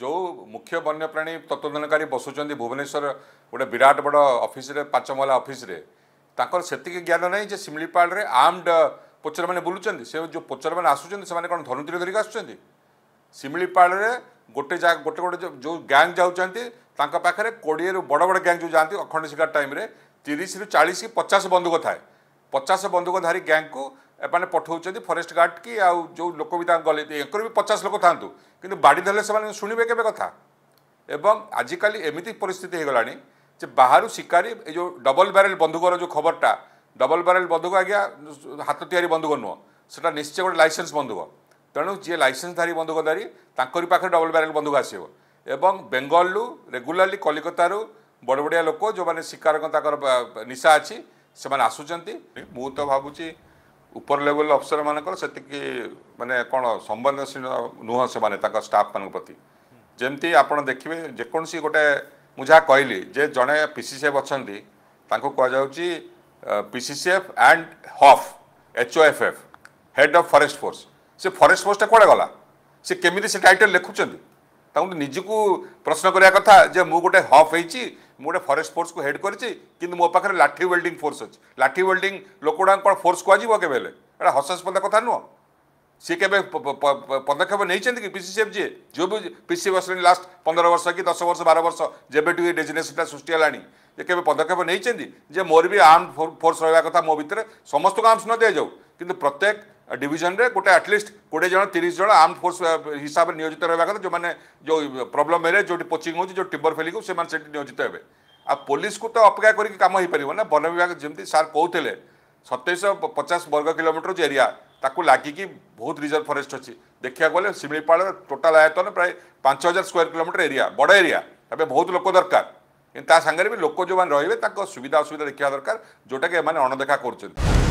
जो मुख्य वन्यप्राणी तत्वधानकारी बसुँच भुवनेश्वर गोटे विराट बड़ अफिस पांच महला अफिस ज्ञान ना जे शिमिपाड़े आर्मड पोचर मैंने बुलूँ से जो पोचर मैंने आसुच्च से कौन धनुतिर धरिक आसमिपाड़े गोटे जा गोटे गोटे जो गैंग जाऊँ पाखे कोड़े बड़ बड़ गैंग जो जाती अखंड शिकार टाइम तीस रु चालीस पचास बंधुक थाए पचास बंधुक धारी गैंग को ଏମାନେ ପଠାଉଛନ୍ତି ଫରେଷ୍ଟ ଗାର୍ଡ଼ କି ଆଉ ଯେଉଁ ଲୋକ ବି ତାଙ୍କ ଗଲେ ଏଙ୍କର ବି ପଚାଶ ଲୋକ ଥାଆନ୍ତୁ କିନ୍ତୁ ବାଡ଼ି ଧରିଲେ ସେମାନେ ଶୁଣିବେ କେବେ କଥା ଏବଂ ଆଜିକାଲି ଏମିତି ପରିସ୍ଥିତି ହୋଇଗଲାଣି ଯେ ବାହାରୁ ଶିକାରୀ ଏ ଯେଉଁ ଡବଲ୍ ବ୍ୟାରେଲ ବନ୍ଧୁକର ଯେଉଁ ଖବରଟା ଡବଲ୍ ବ୍ୟାରେଲ ବନ୍ଧୁକ ଆଜ୍ଞା ହାତ ତିଆରି ବନ୍ଧୁକ ନୁହଁ ସେଇଟା ନିଶ୍ଚୟ ଗୋଟେ ଲାଇସେନ୍ସ ବନ୍ଧୁକ ତେଣୁ ଯିଏ ଲାଇସେନ୍ସଧାରୀ ବନ୍ଧୁକଧାରୀ ତାଙ୍କରି ପାଖରେ ଡବଲ୍ ବ୍ୟାରେଲ ବନ୍ଧୁକ ଆସିବ ଏବଂ ବେଙ୍ଗଲରୁ ରେଗୁଲାରଲି କଲିକତାରୁ ବଡ଼ ବଡ଼ିଆ ଲୋକ ଯେଉଁମାନେ ଶିକାରଙ୍କ ତାଙ୍କର ନିଶା ଅଛି ସେମାନେ ଆସୁଛନ୍ତି ମୁଁ ତ ଭାବୁଛି ଉପର ଲେଭେଲ ଅଫିସରମାନଙ୍କର ସେତିକି ମାନେ କ'ଣ ସମ୍ବେଦନଶୀଳ ନୁହଁ ସେମାନେ ତାଙ୍କ ଷ୍ଟାଫ୍ମାନଙ୍କ ପ୍ରତି ଯେମିତି ଆପଣ ଦେଖିବେ ଯେକୌଣସି ଗୋଟେ ମୁଁ ଯାହା କହିଲି ଯେ ଜଣେ ପି ସି ସି ଏଫ୍ ଅଛନ୍ତି ତାଙ୍କୁ କୁହାଯାଉଛି P C C F and HoFF H O F F head of forest force ସେ ଫରେଷ୍ଟ ଫୋର୍ସଟା କୁଆଡ଼େ ଗଲା ସେ କେମିତି ସେ ଟାଇଟେଲ୍ ଲେଖୁଛନ୍ତି ତାଙ୍କୁ ନିଜକୁ ପ୍ରଶ୍ନ କରିବା କଥା ଯେ ମୁଁ ଗୋଟେ ହଫ୍ ହେଇଛି ମୁଁ ଗୋଟେ ଫରେଷ୍ଟ ଫୋର୍ସକୁ ହେଡ୍ କରିଛି କିନ୍ତୁ ମୋ ପାଖରେ ଲାଠି ୱେଲ୍ଡିଂ ଫୋର୍ସ ଅଛି ଲାଠି ୱେଲ୍ଡିଂ ଲୋକଗୁଡ଼ାଙ୍କୁ କ'ଣ ଫୋର୍ସ କୁହାଯିବ କେବେ ହେଲେ ଏଇଟା ହସାସ୍ପଦ କଥା ନୁହଁ ସିଏ କେବେ ପଦକ୍ଷେପ ନେଇଛନ୍ତି କି ପିସିସିଏଫ୍ ଯିଏ ଯେଉଁ ବି ପିସିସିଏଫ୍ ଆସିଲାଣି ଲାଷ୍ଟ ପନ୍ଦର ବର୍ଷ କି ଦଶ ବର୍ଷ ବାର ବର୍ଷ ଯେବେଠୁ ଏ ଡେଜିନେସନ୍ଟା ସୃଷ୍ଟି ହେଲାଣି ଯେ କେବେ ପଦକ୍ଷେପ ନେଇଛନ୍ତି ଯେ ମୋର ବି ଆର୍ମ ଫୋର୍ସ ରହିବା କଥା ମୋ ଭିତରେ ସମସ୍ତଙ୍କୁ ଆର୍ମସ୍ ନ ଦିଆଯାଉ କିନ୍ତୁ ପ୍ରତ୍ୟେକ ডিভিজনরে গোটে আটলিস্ট কোড়িয়ে জন তিরিশ জন আর্ম ফোর্স হিসাবে নিয়োজিত রহবা কথা যে যে প্রোবলেম এরিয়া যেটি পোচিং হচ্ছে যে টিম্বর ফেলিং সে সেটি নিয়োজিত হবে আর পুলিশকে তো অপেক্ষা করি কাম হয়ে না বন বিভাগ যেমনি সার কৌলে সতেইশ পচাশ বর্গ কিলোমিটর যে এরিয়া তাকে লাগিকি বহুত রিজর্ভ ফরেস্ট অছি দেখা গেলে শিমিপাড় টোটাল আয়তন প্রায় পাঁচ হাজার স্কোয়ার কিলোমিটর এরিয়া বড় এরিয়া এবে বহুত লোক দরকার কিন্তু তা সাংরে বি লোক যে রহবে তাঁর সুবিধা অসুবিধা দেখা দরকার যেটাকি এমানে অণদেখা করছেন